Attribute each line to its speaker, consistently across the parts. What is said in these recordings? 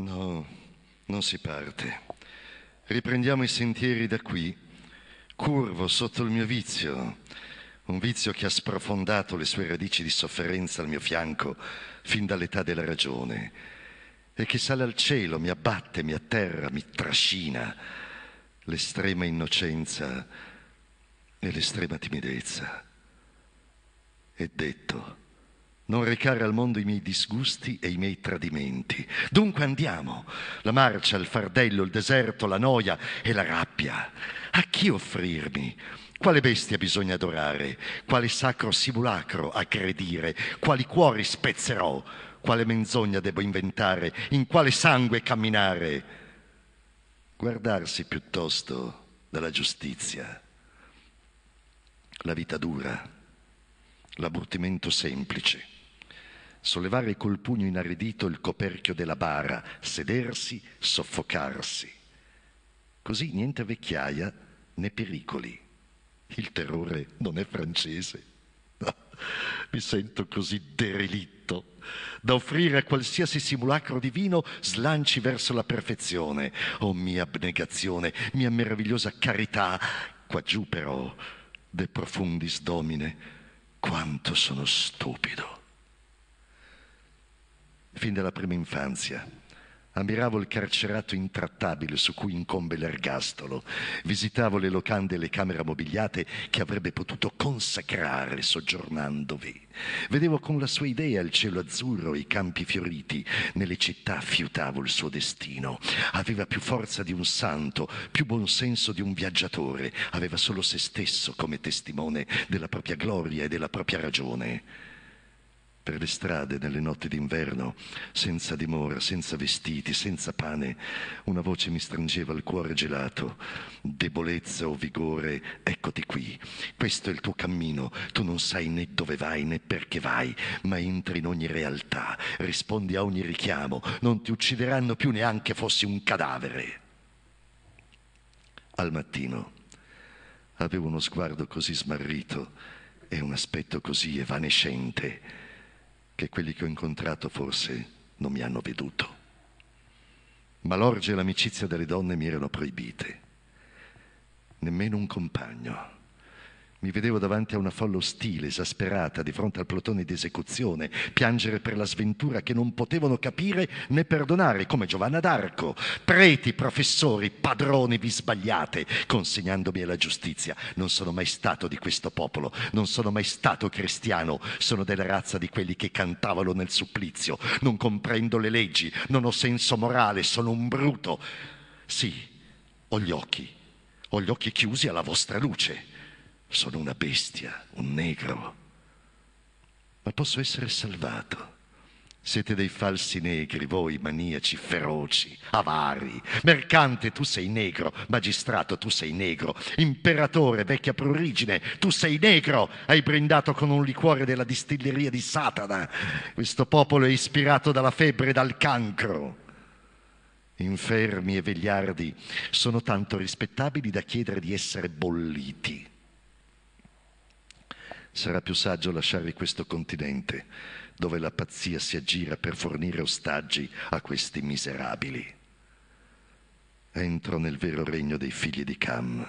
Speaker 1: No, non si parte. Riprendiamo i sentieri da qui, curvo sotto il mio vizio, un vizio che ha sprofondato le sue radici di sofferenza al mio fianco fin dall'età della ragione e che sale al cielo, mi abbatte, mi atterra, mi trascina l'estrema innocenza e l'estrema timidezza. È detto non recare al mondo i miei disgusti e i miei tradimenti. Dunque andiamo, la marcia, il fardello, il deserto, la noia e la rabbia. A chi offrirmi? Quale bestia bisogna adorare? Quale sacro simulacro aggredire? Quali cuori spezzerò? Quale menzogna devo inventare? In quale sangue camminare? Guardarsi piuttosto dalla giustizia. La vita dura, l'abbattimento semplice sollevare col pugno inaridito il coperchio della bara, sedersi, soffocarsi. Così niente vecchiaia né pericoli. Il terrore non è francese. Ah, mi sento così derelitto da offrire a qualsiasi simulacro divino slanci verso la perfezione. Oh mia abnegazione, mia meravigliosa carità, qua giù però, de profundis domine, quanto sono stupido fin dalla prima infanzia. Ammiravo il carcerato intrattabile su cui incombe l'ergastolo, visitavo le locande e le camere mobiliate che avrebbe potuto consacrare soggiornandovi. Vedevo con la sua idea il cielo azzurro e i campi fioriti, nelle città fiutavo il suo destino. Aveva più forza di un santo, più buonsenso di un viaggiatore, aveva solo se stesso come testimone della propria gloria e della propria ragione per le strade nelle notti d'inverno, senza dimora, senza vestiti, senza pane, una voce mi stringeva il cuore gelato. Debolezza o vigore, eccoti qui. Questo è il tuo cammino. Tu non sai né dove vai né perché vai, ma entri in ogni realtà, rispondi a ogni richiamo, non ti uccideranno più neanche fossi un cadavere. Al mattino avevo uno sguardo così smarrito e un aspetto così evanescente che quelli che ho incontrato forse non mi hanno veduto. Ma l'orge e l'amicizia delle donne mi erano proibite. Nemmeno un compagno mi vedevo davanti a una folla ostile, esasperata, di fronte al plotone di esecuzione, piangere per la sventura che non potevano capire né perdonare, come Giovanna d'Arco. Preti, professori, padroni, vi sbagliate, consegnandomi alla giustizia. Non sono mai stato di questo popolo, non sono mai stato cristiano, sono della razza di quelli che cantavano nel supplizio. Non comprendo le leggi, non ho senso morale, sono un bruto. Sì, ho gli occhi, ho gli occhi chiusi alla vostra luce sono una bestia, un negro, ma posso essere salvato. Siete dei falsi negri, voi maniaci, feroci, avari. Mercante, tu sei negro. Magistrato, tu sei negro. Imperatore, vecchia prurigine, tu sei negro. Hai brindato con un liquore della distilleria di Satana. Questo popolo è ispirato dalla febbre e dal cancro. Infermi e vegliardi sono tanto rispettabili da chiedere di essere bolliti sarà più saggio lasciare questo continente dove la pazzia si aggira per fornire ostaggi a questi miserabili. Entro nel vero regno dei figli di Cam.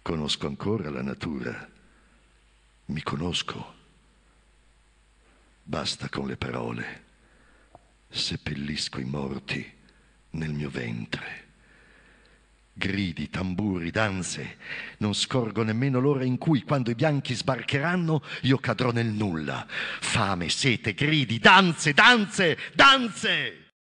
Speaker 1: Conosco ancora la natura, mi conosco. Basta con le parole, seppellisco i morti nel mio ventre. Gridi, tamburi, danze. Non scorgo nemmeno l'ora in cui, quando i bianchi sbarcheranno, io cadrò nel nulla. Fame, sete, gridi, danze, danze, danze!